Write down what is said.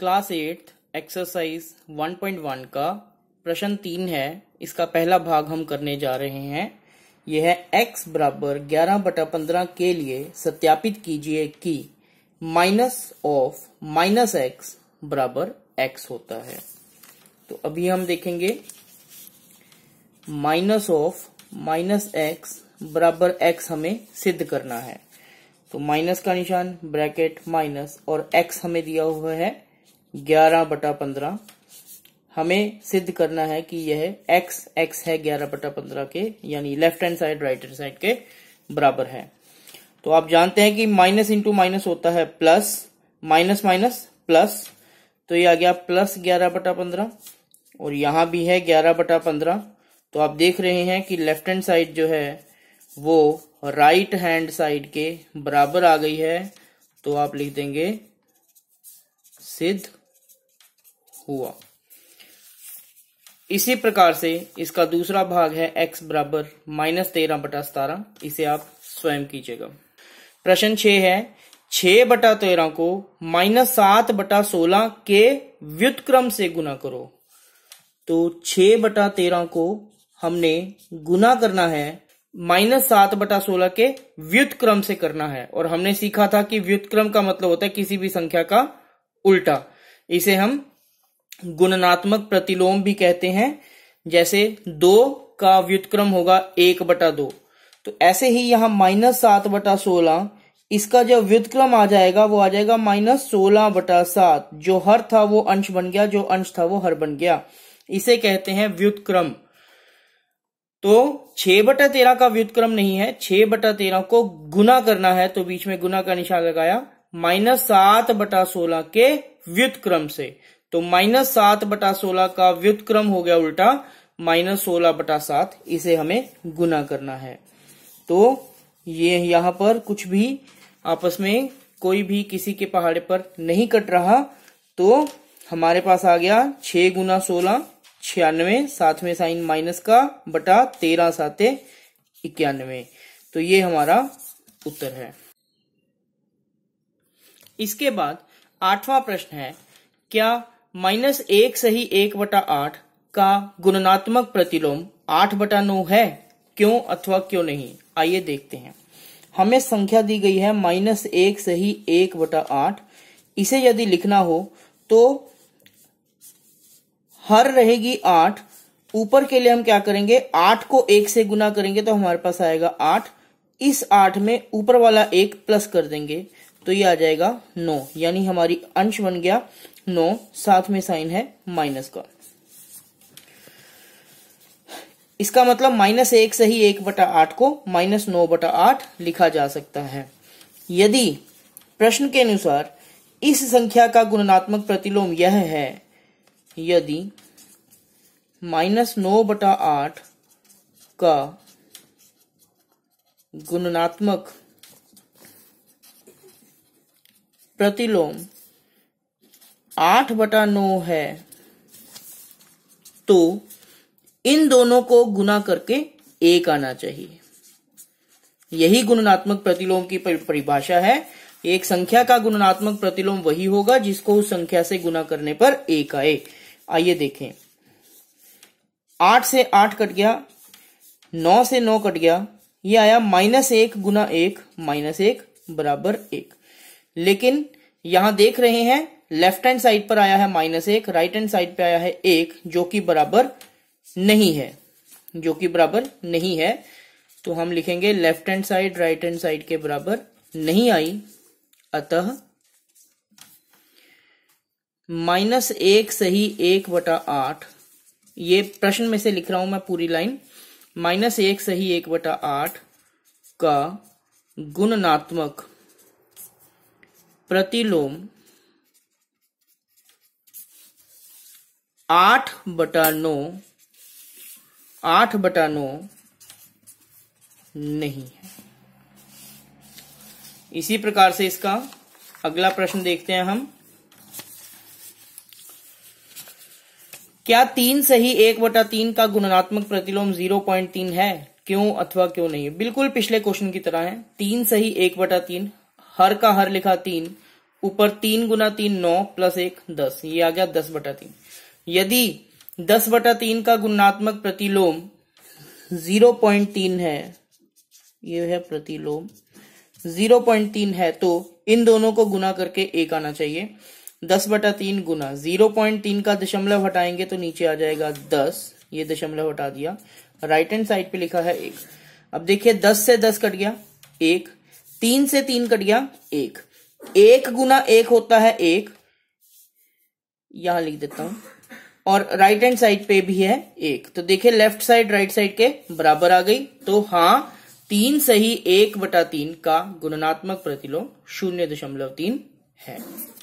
class eight exercise 1.1 का प्रश्न तीन है इसका पहला भाग हम करने जा रहे हैं यह है x बराबर ग्यारह बटा पंद्रह के लिए सत्यापित कीजिए कि माइनस ऑफ माइनस एक्स बराबर एक्स होता है तो अभी हम देखेंगे माइनस ऑफ माइनस एक्स बराबर एक्स हमें सिद्ध करना है तो माइनस का निशान ब्रैकेट माइनस और एक्स हमें दिया हुआ है ग्यारह बटा पंद्रह हमें सिद्ध करना है कि यह एक्स एक्स है ग्यारह बटा पंद्रह के यानी left hand side right hand side के बराबर है तो आप जानते हैं कि माइनस इंटू माइनस होता है प्लस माइनस माइनस प्लस तो ये आ गया प्लस ग्यारह बटा पंद्रह और यहां भी है ग्यारह बटा पंद्रह तो आप देख रहे हैं कि लेफ्ट हैंड साइड जो है वो राइट हैंड साइड के बराबर आ गई है तो आप लिख देंगे सिद्ध हुआ इसी प्रकार से इसका दूसरा भाग है x बराबर माइनस तेरह बटा सतारह इसे आप स्वयं कीजिएगा प्रश्न छ है छ बटा तेरह को माइनस सात बटा सोलह के व्युतक्रम से गुना करो तो छ बटा तेरह को हमने गुना करना है माइनस सात बटा सोलह के व्युतक्रम से करना है और हमने सीखा था कि व्युतक्रम का मतलब होता है किसी भी संख्या का उल्टा इसे हम गुणनात्मक प्रतिलोम भी कहते हैं जैसे दो का व्युतक्रम होगा एक बटा दो तो ऐसे ही यहां माइनस सात बटा सोलह इसका जो व्युतक्रम आ जाएगा वो आ जाएगा माइनस सोलह बटा सात जो हर था वो अंश बन गया जो अंश था वो हर बन गया इसे कहते हैं व्युतक्रम तो छह बटा तेरह का व्युतक्रम नहीं है छह बटा तेरह को गुना करना है तो बीच में गुना का निशान लगाया माइनस सात बटा सोलह के व्युतक्रम से तो माइनस सात बटा सोलह का व्युतक्रम हो गया उल्टा माइनस सोलह बटा सात इसे हमें गुना करना है तो ये यहां पर कुछ भी आपस में कोई भी किसी के पहाड़े पर नहीं कट रहा तो हमारे पास आ गया छह गुना सोलह छियानवे साथ में साइन माइनस का बटा तेरह साते इक्यानवे तो ये हमारा उत्तर है इसके बाद आठवां प्रश्न है क्या माइनस एक सही एक बटा आठ का गुणनात्मक प्रतिलोम आठ बटा नौ है क्यों अथवा क्यों नहीं आइए देखते हैं हमें संख्या दी गई है माइनस एक सही एक बटा आठ इसे यदि लिखना हो तो हर रहेगी आठ ऊपर के लिए हम क्या करेंगे आठ को एक से गुना करेंगे तो हमारे पास आएगा आठ इस आठ में ऊपर वाला एक प्लस कर देंगे तो ये आ जाएगा नो यानी हमारी अंश बन गया नो साथ में साइन है माइनस का इसका मतलब माइनस एक से ही एक बटा आठ को माइनस नौ बटा आठ लिखा जा सकता है यदि प्रश्न के अनुसार इस संख्या का गुणनात्मक प्रतिलोम यह है यदि माइनस नौ बटा आठ का गुणनात्मक प्रतिलोम आठ बटा नौ है तो इन दोनों को गुना करके एक आना चाहिए यही गुणनात्मक प्रतिलोम की परिभाषा है एक संख्या का गुणनात्मक प्रतिलोम वही होगा जिसको उस संख्या से गुना करने पर एक आए आइए देखें आठ से आठ कट गया नौ से नौ कट गया ये आया माइनस एक गुना एक माइनस एक बराबर एक लेकिन यहां देख रहे हैं लेफ्ट हैंड साइड पर आया है माइनस एक राइट हैंड साइड पे आया है एक जो कि बराबर नहीं है जो कि बराबर नहीं है तो हम लिखेंगे left hand side right hand side के बराबर नहीं आई अतः माइनस एक सही एक बटा आठ ये प्रश्न में से लिख रहा हूं मैं पूरी लाइन माइनस एक सही एक बटा आठ का गुणनात्मक प्रतिलोम आठ बटा नौ आठ बटा नौ नहीं है इसी प्रकार से इसका अगला प्रश्न देखते हैं हम क्या तीन सही एक बटा तीन का गुणनात्मक प्रतिलोम जीरो पॉइंट तीन है क्यों अथवा क्यों नहीं बिल्कुल पिछले क्वेश्चन की तरह है तीन सही एक बटा तीन हर का हर लिखा तीन ऊपर तीन गुना तीन नौ प्लस एक दस ये आ गया दस बटा तीन यदि दस बटा तीन का गुणात्मक प्रतिलोम जीरो पॉइंट तीन है ये है प्रतिलोम जीरो पॉइंट तीन है तो इन दोनों को गुना करके एक आना चाहिए दस बटा तीन गुना जीरो पॉइंट तीन का दशमलव हटाएंगे तो नीचे आ जाएगा दस ये दशमलव हटा दिया राइट हैंड साइड पे लिखा है एक अब देखिए दस से दस कट गया एक तीन से तीन कट गया एक एक गुना एक होता है एक यहां लिख देता हूं और राइट हैंड साइड पे भी है एक तो देखिए लेफ्ट साइड राइट साइड के बराबर आ गई तो हां तीन सही एक बटा तीन का गुणनात्मक प्रतिलोम शून्य दशमलव तीन है